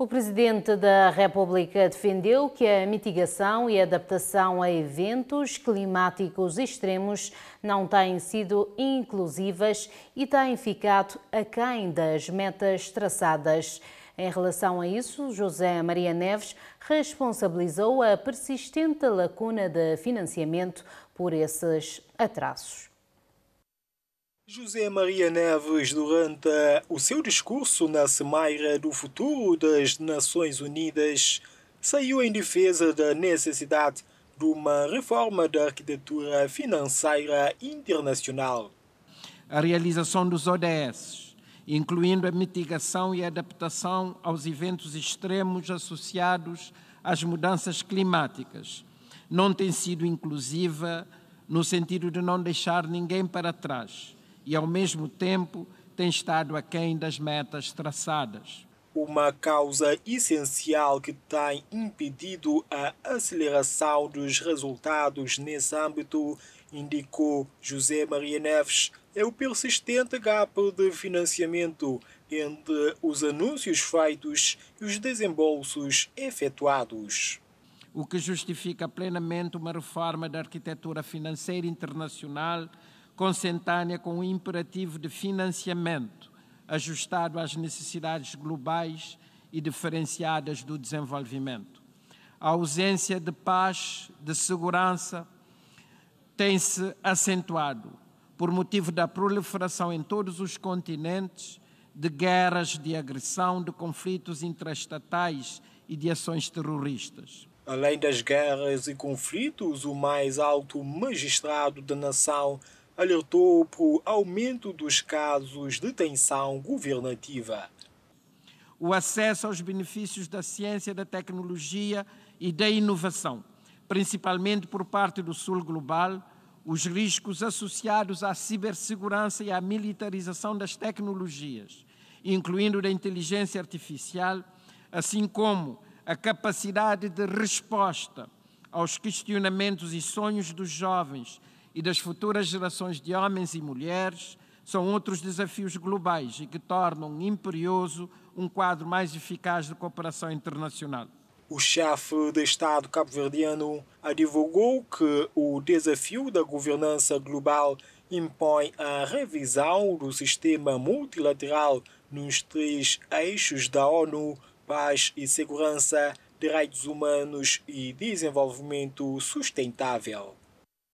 O Presidente da República defendeu que a mitigação e adaptação a eventos climáticos extremos não têm sido inclusivas e têm ficado aquém das metas traçadas. Em relação a isso, José Maria Neves responsabilizou a persistente lacuna de financiamento por esses atrasos. José Maria Neves, durante o seu discurso na Cimeira do Futuro das Nações Unidas, saiu em defesa da necessidade de uma reforma da arquitetura financeira internacional. A realização dos ODS, incluindo a mitigação e a adaptação aos eventos extremos associados às mudanças climáticas, não tem sido inclusiva no sentido de não deixar ninguém para trás e, ao mesmo tempo, tem estado aquém das metas traçadas. Uma causa essencial que tem impedido a aceleração dos resultados nesse âmbito, indicou José Maria Neves, é o persistente gap de financiamento entre os anúncios feitos e os desembolsos efetuados. O que justifica plenamente uma reforma da arquitetura financeira internacional consentânea com o imperativo de financiamento ajustado às necessidades globais e diferenciadas do desenvolvimento. A ausência de paz, de segurança, tem se acentuado por motivo da proliferação em todos os continentes de guerras, de agressão, de conflitos intrastatais e de ações terroristas. Além das guerras e conflitos, o mais alto magistrado da nação alertou para o aumento dos casos de tensão governativa. O acesso aos benefícios da ciência, da tecnologia e da inovação, principalmente por parte do Sul Global, os riscos associados à cibersegurança e à militarização das tecnologias, incluindo da inteligência artificial, assim como a capacidade de resposta aos questionamentos e sonhos dos jovens e das futuras gerações de homens e mulheres são outros desafios globais e que tornam imperioso um quadro mais eficaz de cooperação internacional. O chefe de Estado cabo-verdiano advogou que o desafio da governança global impõe a revisão do sistema multilateral nos três eixos da ONU paz e segurança, direitos humanos e desenvolvimento sustentável.